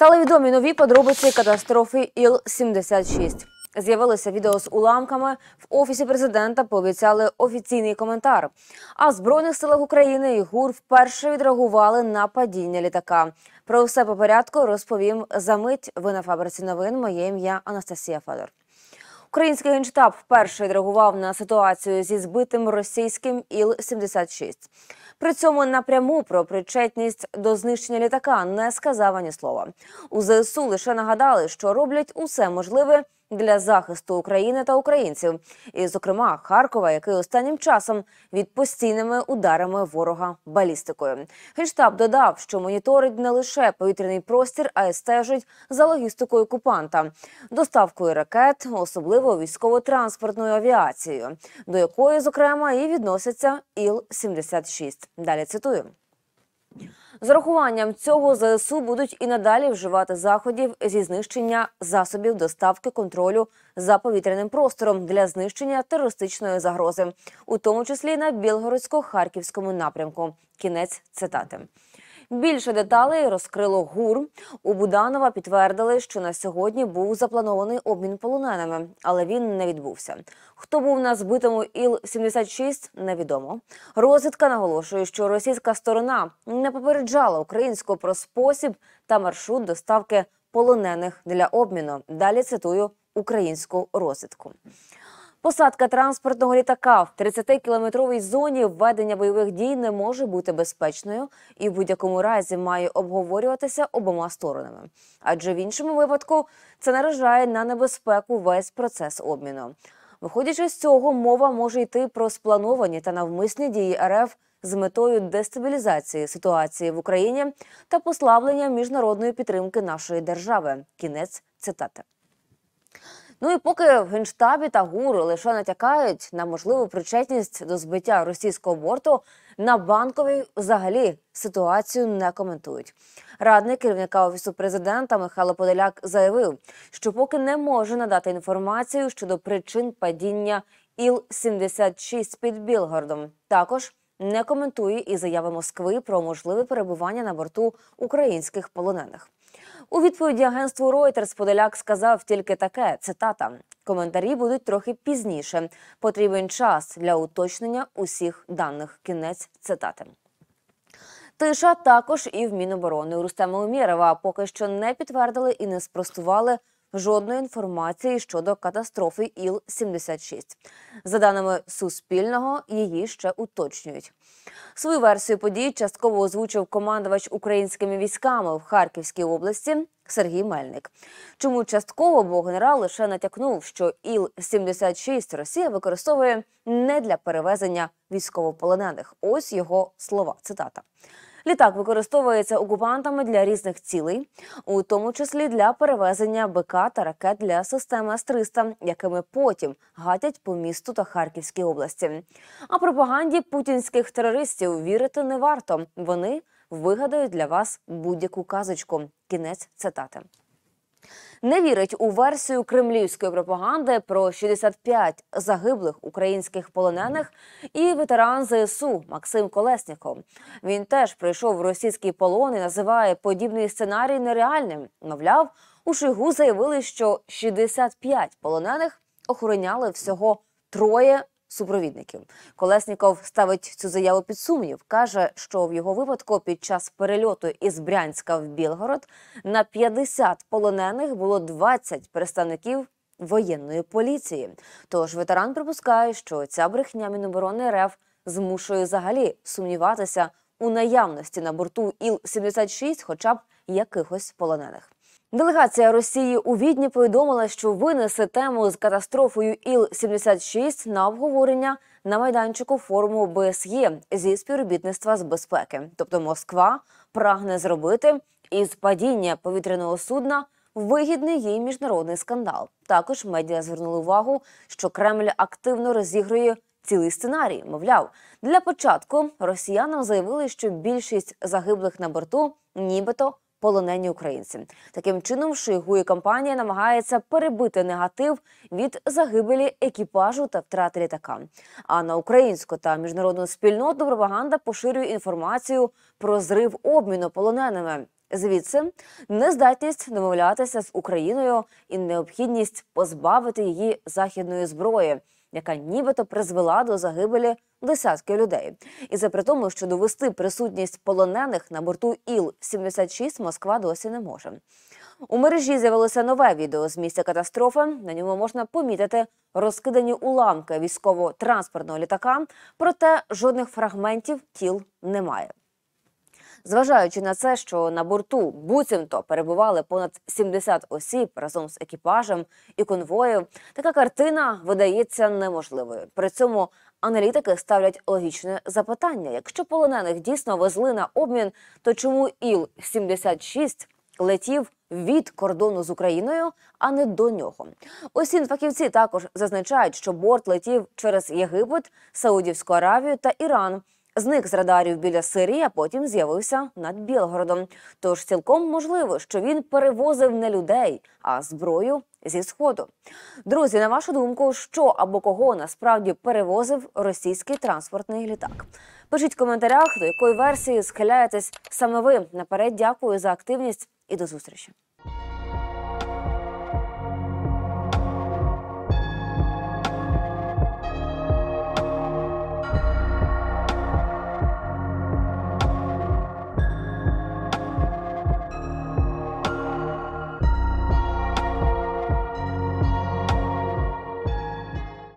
Стали відомі нові подробиці катастрофи Іл-76. З'явилися відео з уламками в офісі президента. Пообіцяли офіційний коментар. А в збройних силах України і ГУР вперше відреагували на падіння літака. Про все по порядку розповім за мить. Ви на фабриці новин. Моє ім'я Анастасія Федор. Український генштаб вперше реагував на ситуацію зі збитим російським іл 76 При цьому напряму про причетність до знищення літака не сказав ані слова. У ЗСУ лише нагадали, що роблять усе можливе для захисту України та українців, і, зокрема, Харкова, який останнім часом від постійними ударами ворога балістикою. Генштаб додав, що моніторить не лише повітряний простір, а й стежить за логістикою окупанта, доставкою ракет, особливо військово-транспортною авіацією, до якої зокрема і відноситься іл 76 Далі цитую. З рахуванням цього ЗСУ будуть і надалі вживати заходів зі знищення засобів доставки контролю за повітряним простором для знищення терористичної загрози, у тому числі на Білгородсько-харківському напрямку. Кінець цитати. Більше деталей розкрило гур. У Буданова підтвердили, що на сьогодні був запланований обмін полоненими, але він не відбувся. Хто був на збитому Іл-76, невідомо. Розвідка наголошує, що російська сторона не попереджала українську про спосіб та маршрут доставки полонених для обміну. Далі цитую українську розвідку. Посадка транспортного літака в 30 кілометровій зоні введення бойових дій не може бути безпечною і в будь-якому разі має обговорюватися обома сторонами. Адже в іншому випадку це наражає на небезпеку весь процес обміну. Виходячи з цього, мова може йти про сплановані та навмисні дії РФ з метою дестабілізації ситуації в Україні та послаблення міжнародної підтримки нашої держави. Кінець цитати. Ну і поки в генштабі та гур лише натякають на можливу причетність до збиття російського борту, на банковій взагалі ситуацію не коментують. Радник керівника офісу президента Михайло Подоляк заявив, що поки не може надати інформацію щодо причин падіння іл 76 під Білгородом. Також не коментує і заяви Москви про можливе перебування на борту українських полонених. У відповіді агентству Reuters Подоляк сказав тільки таке: цитата: коментарі будуть трохи пізніше. Потрібен час для уточнення усіх даних. Кінець цитати. Тиша також і в Міноборони Рустема Умєрова поки що не підтвердили і не спростували жодної інформації щодо катастрофи іл 76 За даними Суспільного, її ще уточнюють. Свою версію подій частково озвучив командувач українськими військами в Харківській області Сергій Мельник. Чому частково бо генерал лише натякнув, що іл 76 Росія використовує не для перевезення військовополонених? Ось його слова. Цитата. Літак використовується окупантами для різних цілей, у тому числі для перевезення БК та ракет для системи С-300, якими потім гатять по місту та Харківській області. А пропаганді путінських терористів вірити не варто. Вони вигадають для вас будь-яку казочку. Кінець цитати не вірить у версію кремлівської пропаганди про 65 загиблих українських полонених і ветеран ЗСУ Максим Колесніков. Він теж прийшов в російський полон і називає подібний сценарій нереальним. Мовляв, у Шигу заявили, що 65 полонених охороняли всього троє супровідників. Колесніков ставить цю заяву під сумнів. каже, що в його випадку під час перельоту із Брянська в Білгород на 50 полонених було 20 представників. Воєнної поліції, тож ветеран припускає, що ця брехня Міноборони РФ змушує взагалі сумніватися у наявності на борту іл 76 хоча б якихось полонених. Делегація Росії у Відні повідомила, що винесе тему з катастрофою іл 76 на обговорення на майданчику форуму ОБСЄ зі співробітництва з безпеки. Тобто Москва прагне зробити із падіння повітряного судна вигідний їй міжнародний скандал. Також медіа звернули увагу, що Кремль активно розігрує. Цілий сценарій, мовляв, для початку росіянам заявили, що більшість загиблих на борту, нібито полонені українці. Таким чином, Шойгу і компанія намагається перебити негатив від загибелі екіпажу та втрати літака. А на українську та міжнародну спільноту пропаганда поширює інформацію про зрив обміну полоненими. Звідси нездатність домовлятися з Україною і необхідність позбавити її західної зброї яка нібито призвела до загибелі десятків людей. І це при тому, що довести присутність полонених на борту іл 76 Москва досі не може. У мережі з'явилося нове відео з місця катастрофи. На ньому можна помітити розкидані уламки військово-транспортного літака, проте жодних фрагментів тіл немає. Зважаючи на це, що на борту буцімто перебували понад 70 осіб разом з екіпажем і конвоєм, така картина видається неможливою. При цьому аналітики ставлять логічне запитання: якщо полонених дійсно везли на обмін, то чому іл 76 летів? Від кордону з Україною, а не до нього. Усі фахівці також зазначають, що борт летів через Єгипет, Саудівську Аравію та Іран. Зник з радарів біля Сирії, а потім з'явився над Білгородом. Тож цілком можливо, що він перевозив не людей, а зброю зі сходу. Друзі, на вашу думку, що або кого насправді перевозив російський транспортний літак? Пишіть в коментарях, до якої версії схиляєтесь саме ви. Наперед дякую за активність і до зустрічі.